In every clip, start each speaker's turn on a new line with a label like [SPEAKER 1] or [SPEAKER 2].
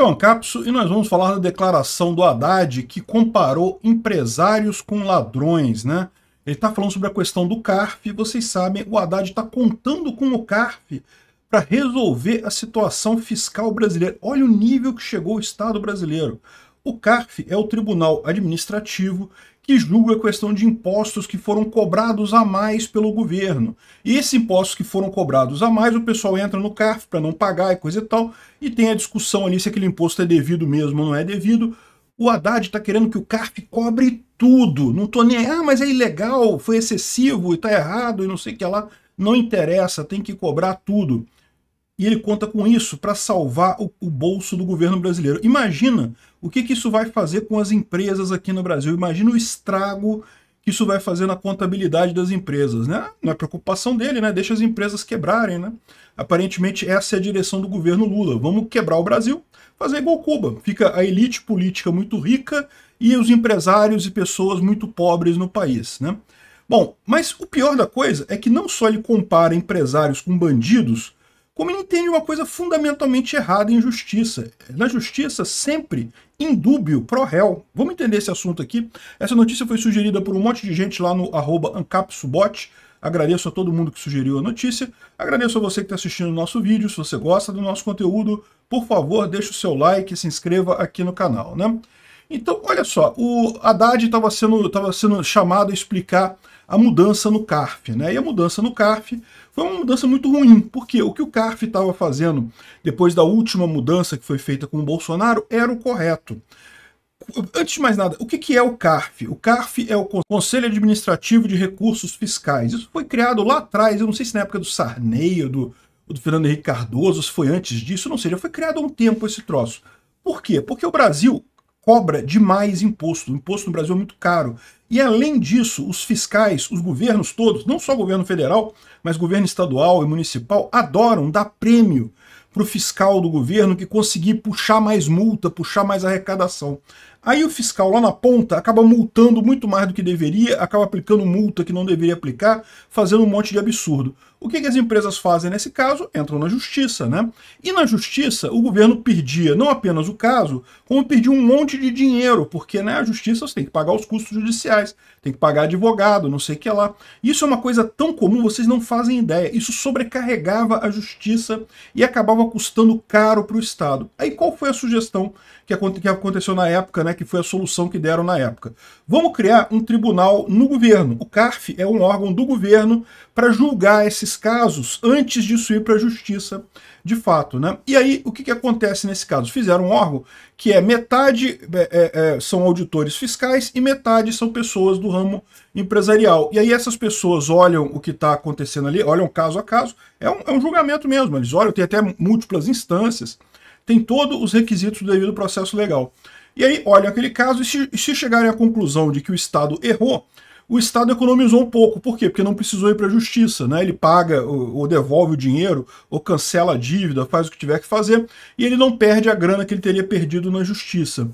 [SPEAKER 1] Eu é Capso e nós vamos falar da declaração do Haddad que comparou empresários com ladrões, né? Ele está falando sobre a questão do CARF, vocês sabem, o Haddad está contando com o CARF para resolver a situação fiscal brasileira. Olha o nível que chegou o Estado brasileiro. O CARF é o tribunal administrativo que julga a questão de impostos que foram cobrados a mais pelo governo. E esses impostos que foram cobrados a mais, o pessoal entra no CARF para não pagar e coisa e tal, e tem a discussão ali se aquele imposto é devido mesmo ou não é devido. O Haddad está querendo que o CARF cobre tudo. Não estou nem, ah, mas é ilegal, foi excessivo e está errado e não sei o que lá. Não interessa, tem que cobrar tudo e ele conta com isso para salvar o, o, bolso do governo brasileiro. Imagina o que, que isso vai fazer com as empresas aqui no Brasil. Imagina o estrago que isso vai fazer na contabilidade das empresas. Né? Não é preocupação dele, né? deixa as empresas quebrarem. Né? Aparentemente essa é a direção do governo Lula. Vamos quebrar o Brasil, fazer igual Cuba. Fica a elite política muito rica e os empresários e pessoas muito pobres no país. Né? Bom, mas o pior da coisa é que não só ele compara empresários com bandidos, como ele entende uma coisa fundamentalmente errada em justiça. Na justiça, sempre indúbio pro réu. Vamos entender esse assunto aqui. Essa notícia foi sugerida por um monte de gente lá no arroba ancapsubot. Agradeço a todo mundo que sugeriu a notícia. Agradeço a você que está assistindo o nosso vídeo. Se você gosta do nosso conteúdo, por favor, deixe o seu like e se inscreva aqui no canal. Né? Então, olha só, o Haddad estava sendo, tava sendo chamado a explicar a mudança no CARF. Né? E a mudança no CARF foi uma mudança muito ruim, porque o que o CARF estava fazendo depois da última mudança que foi feita com o Bolsonaro era o correto. Antes de mais nada, o que, que é o CARF? O CARF é o Conselho Administrativo de Recursos Fiscais. Isso foi criado lá atrás, eu não sei se na época do Sarney ou do, ou do Fernando Henrique Cardoso, se foi antes disso, não sei, já foi criado há um tempo esse troço. Por quê? Porque o Brasil cobra demais imposto. O imposto no Brasil é muito caro. E além disso, os fiscais, os governos todos, não só o governo federal, mas governo estadual e municipal, adoram dar prêmio para o fiscal do governo que conseguir puxar mais multa, puxar mais arrecadação. Aí o fiscal lá na ponta acaba multando muito mais do que deveria, acaba aplicando multa que não deveria aplicar, fazendo um monte de absurdo. O que, que as empresas fazem nesse caso? Entram na justiça, né? E na justiça o governo perdia não apenas o caso, como perdia um monte de dinheiro, porque né, a justiça você tem que pagar os custos judiciais, tem que pagar advogado, não sei o que lá. Isso é uma coisa tão comum, vocês não fazem ideia. Isso sobrecarregava a justiça e acabava custando caro para o Estado. Aí qual foi a sugestão que aconteceu na época, né? É que foi a solução que deram na época. Vamos criar um tribunal no governo. O CARF é um órgão do governo para julgar esses casos antes disso ir para a justiça de fato. Né? E aí, o que, que acontece nesse caso? Fizeram um órgão que é metade é, é, é são auditores fiscais e metade são pessoas do ramo empresarial. E aí essas pessoas olham o que está acontecendo ali, olham caso a caso, é um, é um julgamento mesmo, eles olham, tem até múltiplas instâncias, tem todos os requisitos do devido processo legal. E aí olham aquele caso e se, se chegarem à conclusão de que o Estado errou, o Estado economizou um pouco. Por quê? Porque não precisou ir para a justiça, né? Ele paga ou, ou, devolve o dinheiro, ou cancela a dívida, faz o que tiver que fazer, e ele não perde a grana que ele teria perdido na justiça.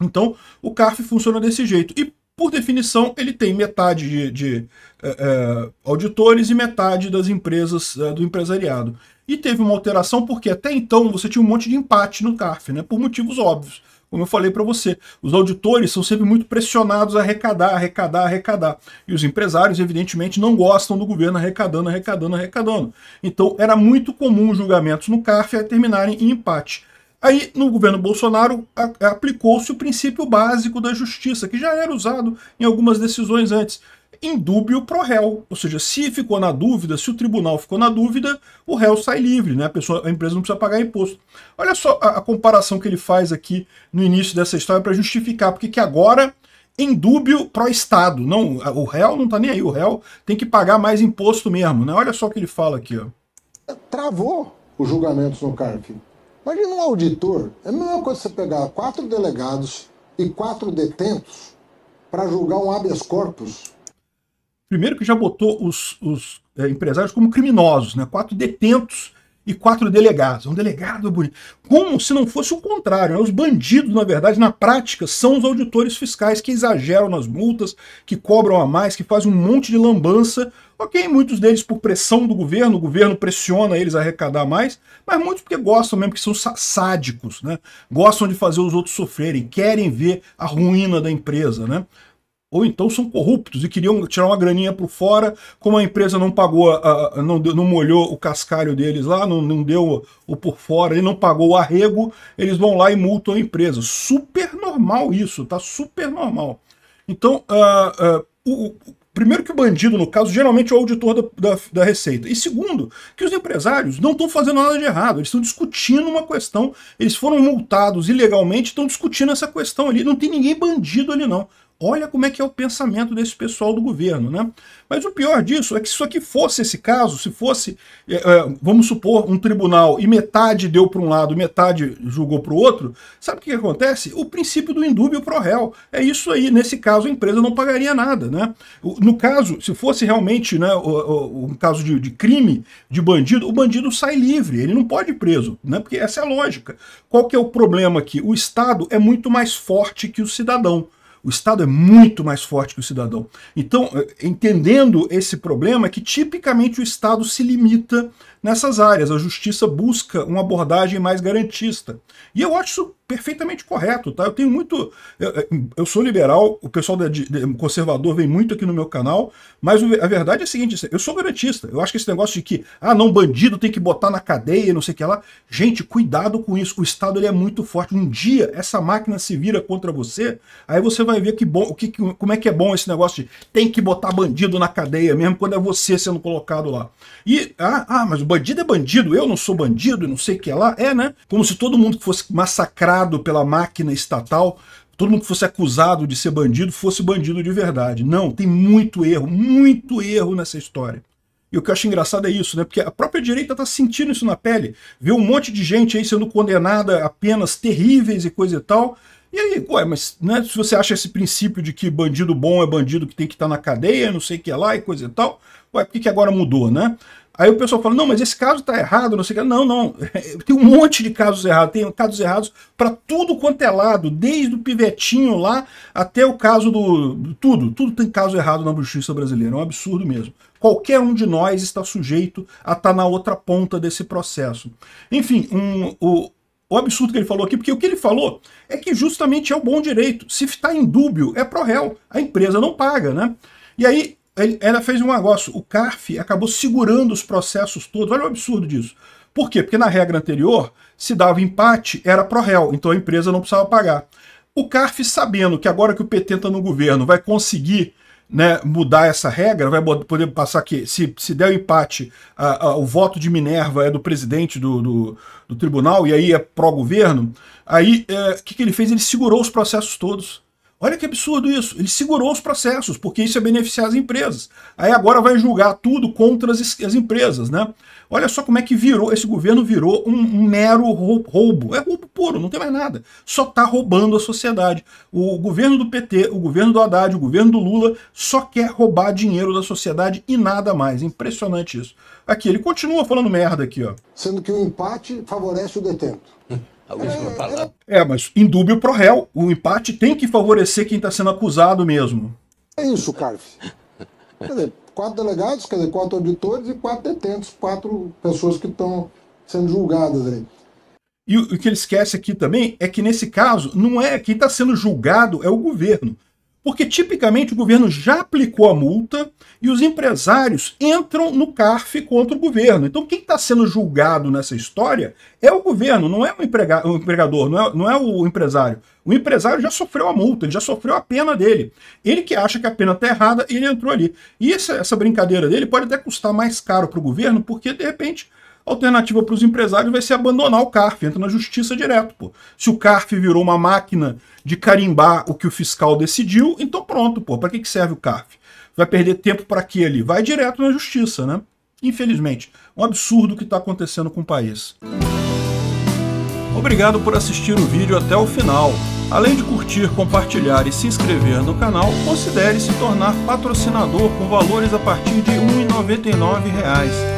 [SPEAKER 1] Então, o CARF funciona desse jeito. E, por definição, ele tem metade de, de é, auditores e metade das empresas é, do empresariado. E teve uma alteração porque até então você tinha um monte de empate no CARF, né? Por motivos óbvios como eu falei para você, os auditores são sempre muito pressionados a arrecadar, arrecadar, arrecadar. E os empresários, evidentemente, não gostam do governo arrecadando, arrecadando, arrecadando. Então, era muito comum julgamentos no CARF terminarem em empate. Aí, no governo Bolsonaro, aplicou-se o princípio básico da justiça, que já era usado em algumas decisões antes, indúbio pro réu. Ou seja, se ficou na dúvida, se o tribunal ficou na dúvida, o réu sai livre, né? A, pessoa, a empresa não precisa pagar imposto. Olha só a, a comparação que ele faz aqui no início dessa história para justificar porque que agora indúbio pro Estado. Não, o réu não está nem aí, o réu tem que pagar mais imposto mesmo, né? Olha só o que ele fala aqui, ó. É, travou os julgamentos no CARF. É Imagina um auditor, é a mesma coisa você pegar quatro delegados e quatro detentos para julgar um habeas corpus primeiro que já botou os, os é, empresários como criminosos, né? Quatro detentos e quatro delegados. É um delegado bonito. Como se não fosse o contrário. Né? Os bandidos, na verdade, na prática, são os auditores fiscais que exageram nas multas, que cobram a mais, que fazem um monte de lambança. Ok, muitos deles por pressão do governo, o governo pressiona eles a arrecadar mais, mas muitos porque gostam mesmo, que são sádicos, né? Gostam de fazer os outros sofrerem, querem ver a ruína da empresa, né? ou então são corruptos e queriam tirar uma graninha por fora, como a empresa não pagou, não, não, molhou o cascalho deles lá, não, não deu o, o por fora, ele não pagou o arrego, eles vão lá e multam a empresa. Super normal isso, tá? Super normal. Então, uh, uh, o, o, primeiro que o bandido, no caso, geralmente é o auditor da, da, da Receita. E segundo, que os empresários não estão fazendo nada de errado, eles estão discutindo uma questão, eles foram multados ilegalmente, estão discutindo essa questão ali, não tem ninguém bandido ali não. Olha como é que é o pensamento desse pessoal do governo, né? Mas o pior disso é que se isso aqui fosse esse caso, se fosse, é, é, vamos supor, um tribunal e metade deu para um lado, metade julgou para o outro, sabe o que, que acontece? O princípio do indúbio pro réu. É isso aí, nesse caso a empresa não pagaria nada, né? No caso, se fosse realmente né, um caso de, de crime, de bandido, o bandido sai livre, ele não pode ir preso, né? Porque essa é a lógica. Qual que é o problema aqui? O Estado é muito mais forte que o cidadão. O Estado é muito mais forte que o cidadão. Então, eh, entendendo esse problema, é que tipicamente o Estado se limita nessas áreas. A justiça busca uma abordagem mais garantista. E eu acho isso perfeitamente correto, tá? Eu tenho muito. Eu, eu sou liberal, o pessoal de, de, conservador vem muito aqui no meu canal, mas a verdade é a seguinte: eu sou garantista. Eu acho que esse negócio de que, ah, não, bandido tem que botar na cadeia, não sei o que lá. Gente, cuidado com isso. O Estado ele é muito forte. Um dia essa máquina se vira contra você, aí você vai ver que bom, o que, como é que é bom esse negócio de tem que botar bandido na cadeia mesmo quando é você sendo colocado lá. E, ah, ah mas o bandido é bandido, eu não sou bandido, não sei o que lá. É, né? Como se todo mundo fosse massacrar pela máquina estatal, todo mundo que fosse acusado de ser bandido fosse bandido de verdade. Não, tem muito erro, muito erro nessa história. E o que eu acho engraçado é isso, né? Porque a própria direita está sentindo isso na pele. Vê um monte de gente aí sendo condenada a penas terríveis e coisa e tal. E aí, ué, mas né, se você acha esse princípio de que bandido bom é bandido que tem que estar tá na cadeia, não sei o que é lá e coisa e tal, ué, por que, que agora mudou, né? Aí o pessoal fala, não, mas esse caso está errado, não sei o que. Não, não, tem um monte de casos errados, tem casos errados para tudo quanto é lado, desde o pivetinho lá até o caso do... Tudo, tudo tem caso errado na justiça brasileira, é um absurdo mesmo. Qualquer um de nós está sujeito a estar tá na outra ponta desse processo. Enfim, um, o, o absurdo que ele falou aqui, porque o que ele falou é que justamente é o bom direito. Se está em dúbio, é pro réu. A empresa não paga, né? E aí, ela fez um negócio. O CARF acabou segurando os processos todos. Olha o absurdo disso. Por quê? Porque na regra anterior, se dava empate, era pro réu, então a empresa não precisava pagar. O CARF, sabendo que agora que o PT está no governo, vai conseguir né, mudar essa regra, vai poder passar que, se, se der o empate, a, a, o voto de Minerva é do presidente do, do, do tribunal, e aí é pró-governo, aí é, o é, que, que ele fez? Ele segurou os processos todos. Olha que absurdo isso. Ele segurou os processos, porque isso é beneficiar as empresas. Aí agora vai julgar tudo contra as, as empresas, né? Olha só como é que virou, esse governo virou um, mero roubo. É roubo puro, não tem mais nada. Só está roubando a sociedade. O governo do PT, o governo do Haddad, o governo do Lula só quer roubar dinheiro da sociedade e nada mais. Impressionante isso. Aqui, ele continua falando merda aqui, ó. Sendo que o empate favorece o detento. a última palavra. É, mas indúbio pro réu. O empate tem que favorecer quem está sendo acusado mesmo. É isso, Carlos. Quer dizer, quatro delegados, quer dizer, quatro auditores e quatro detentos, quatro pessoas que estão sendo julgadas aí. E o que ele esquece aqui também é que nesse caso, não é quem está sendo julgado é o governo. Porque tipicamente o governo já aplicou a multa e os empresários entram no CARF contra o governo. Então quem está sendo julgado nessa história é o governo, não é o, emprega o empregador, não é, não é o empresário. O empresário já sofreu a multa, ele já sofreu a pena dele. Ele que acha que a pena está errada, ele entrou ali. E essa, essa brincadeira dele pode até custar mais caro para o governo, porque de repente alternativa para os empresários vai ser abandonar o CARF, entra na justiça direto. Pô. Se o CARF virou uma máquina de carimbar o que o fiscal decidiu, então pronto, pô. Para que, que serve o CARF? Vai perder tempo para quê ali? Vai direto na justiça, né? Infelizmente, um absurdo que está acontecendo com o país. Obrigado por assistir o vídeo até o final. Além de curtir, compartilhar e se inscrever no canal, considere se tornar patrocinador com valores a partir de R$ 1,99